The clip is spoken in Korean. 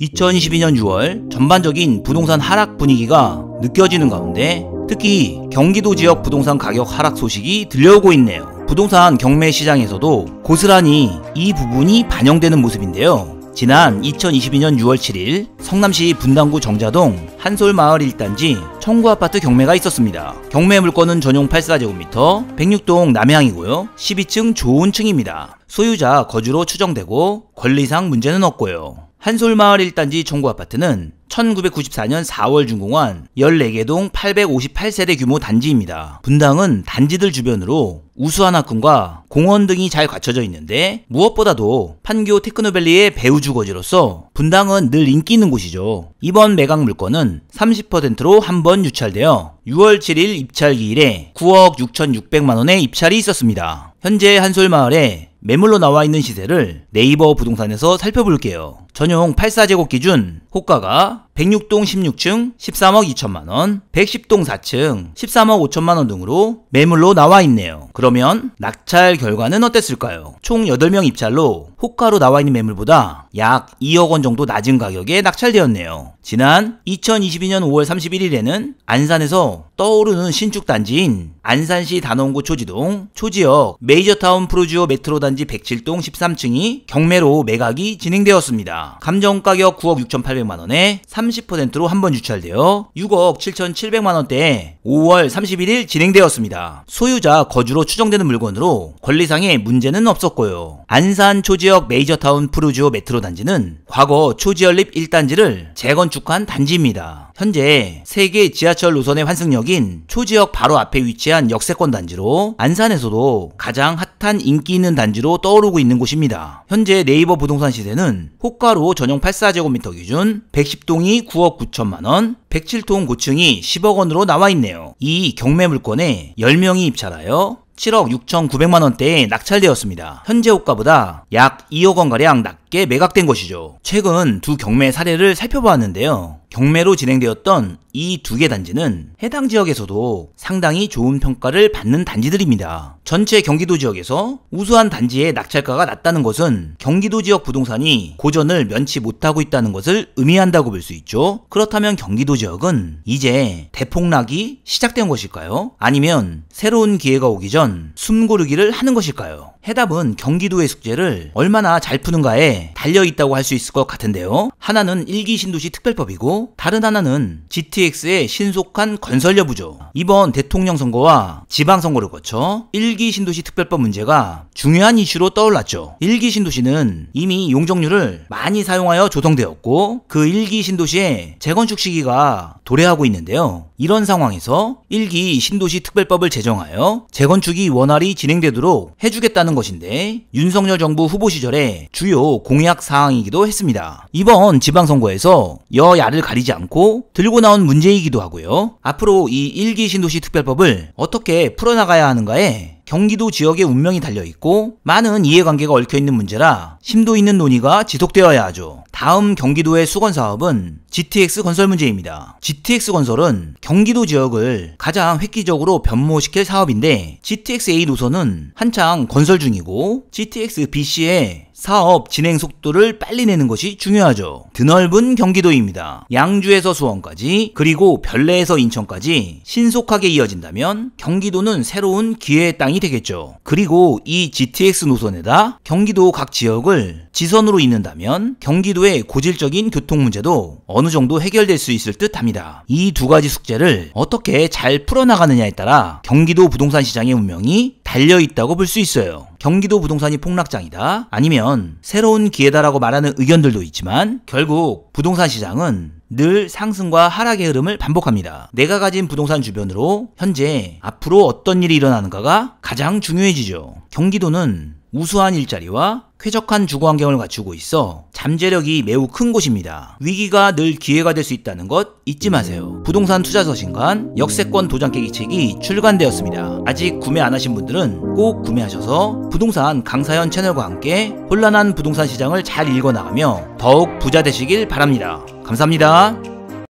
2022년 6월 전반적인 부동산 하락 분위기가 느껴지는 가운데 특히 경기도 지역 부동산 가격 하락 소식이 들려오고 있네요. 부동산 경매 시장에서도 고스란히 이 부분이 반영되는 모습인데요. 지난 2022년 6월 7일 성남시 분당구 정자동 한솔마을 1단지 청구 아파트 경매가 있었습니다. 경매 물건은 전용 84제곱미터 106동 남향이고요. 12층 좋은 층입니다. 소유자 거주로 추정되고 권리상 문제는 없고요. 한솔마을 1단지 종구아파트는 1994년 4월 준공한 14개 동 858세대 규모 단지입니다. 분당은 단지들 주변으로 우수한 학군과 공원 등이 잘 갖춰져 있는데 무엇보다도 판교 테크노밸리의 배우주 거지로서 분당은 늘 인기 있는 곳이죠. 이번 매각 물건은 30%로 한 번 유찰되어 6월 7일 입찰 기일에 9억 6,600만원의 입찰이 있었습니다. 현재 한솔마을에 매물로 나와 있는 시세를 네이버 부동산에서 살펴볼게요. 전용 84제곱 기준 호가가 106동 16층 13억 2천만원, 110동 4층 13억 5천만원 등으로 매물로 나와 있네요. 그러면 낙찰 결과는 어땠을까요? 총 8명 입찰로 호가로 나와 있는 매물보다 약 2억원 정도 낮은 가격에 낙찰되었네요. 지난 2022년 5월 31일에는 안산에서 떠오르는 신축 단지인 안산시 단원구 초지동 초지역 메이저타운 프로지오 메트로 단지 107동 13층이 경매로 매각이 진행되었습니다. 감정가격 9억 6,800만원에 3 30%로 한번 유찰되어 6억 7,700만 원대에 5월 31일 진행되었습니다. 소유자 거주로 추정되는 물건으로 권리상의 문제는 없었고요. 안산 초지역 메이저타운 푸르지오 메트로 단지는 과거 초지연립 1단지를 재건축한 단지입니다. 현재 세계 지하철 노선의 환승역인 초지역 바로 앞에 위치한 역세권 단지로 안산에서도 가장 핫한 인기 있는 단지로 떠오르고 있는 곳입니다. 현재 네이버 부동산 시세는 호가로 전용 84제곱미터 기준 110동이 9억 9천만원, 107동 고층이 10억 원으로 나와 있네요. 이 경매 물건에 10명이 입찰하여 7억 6,900만 원대에 낙찰되었습니다. 현재 호가보다 약 2억 원가량 낮게 매각된 것이죠. 최근 두 경매 사례를 살펴보았는데요. 경매로 진행되었던 이 두 개 단지는 해당 지역에서도 상당히 좋은 평가를 받는 단지들입니다. 전체 경기도 지역에서 우수한 단지의 낙찰가가 낮다는 것은 경기도 지역 부동산이 고전을 면치 못하고 있다는 것을 의미한다고 볼 수 있죠. 그렇다면 경기도 지역은 이제 대폭락이 시작된 것일까요? 아니면 새로운 기회가 오기 전 숨고르기를 하는 것일까요? 해답은 경기도의 숙제를 얼마나 잘 푸는가에 달려있다고 할 수 있을 것 같은데요. 하나는 일기 신도시 특별법이고 다른 하나는 GTX의 신속한 건설 여부죠. 이번 대통령 선거와 지방선거를 거쳐 일기 신도시 특별법 문제가 중요한 이슈로 떠올랐죠. 일기 신도시는 이미 용적률을 많이 사용하여 조성되었고 그 일기 신도시의 재건축 시기가 도래하고 있는데요. 이런 상황에서 1기 신도시 특별법을 제정하여 재건축이 원활히 진행되도록 해주겠다는 것인데 윤석열 정부 후보 시절에 주요 공약 사항이기도 했습니다. 이번 지방선거에서 여야를 가리지 않고 들고 나온 문제이기도 하고요. 앞으로 이 1기 신도시 특별법을 어떻게 풀어나가야 하는가에 경기도 지역의 운명이 달려있고 많은 이해관계가 얽혀있는 문제라 심도 있는 논의가 지속되어야 하죠. 다음 경기도의 수건 사업은 GTX 건설 문제입니다. GTX 건설은 경기도 지역을 가장 획기적으로 변모시킬 사업인데 GTX A 노선은 한창 건설 중이고 GTX BC의 사업 진행 속도를 빨리 내는 것이 중요하죠. 드넓은 경기도입니다. 양주에서 수원까지 그리고 별내에서 인천까지 신속하게 이어진다면 경기도는 새로운 기회의 땅이 되겠죠. 그리고 이 GTX 노선에다 경기도 각 지역을 지선으로 잇는다면 경기도의 고질적인 교통 문제도 어느 정도 해결될 수 있을 듯 합니다. 이 두 가지 숙제를 어떻게 잘 풀어나가느냐에 따라 경기도 부동산 시장의 운명이 달려있다고 볼 수 있어요. 경기도 부동산이 폭락장이다. 아니면 새로운 기회다라고 말하는 의견들도 있지만 결국 부동산 시장은 늘 상승과 하락의 흐름을 반복합니다. 내가 가진 부동산 주변으로 현재 앞으로 어떤 일이 일어나는가가 가장 중요해지죠. 경기도는 우수한 일자리와 쾌적한 주거 환경을 갖추고 있어 잠재력이 매우 큰 곳입니다. 위기가 늘 기회가 될 수 있다는 것 잊지 마세요. 부동산 투자서 신관 역세권 도장 깨기 책이 출간되었습니다. 아직 구매 안 하신 분들은 꼭 구매하셔서 부동산 강사연 채널과 함께 혼란한 부동산 시장을 잘 읽어나가며 더욱 부자 되시길 바랍니다. 감사합니다.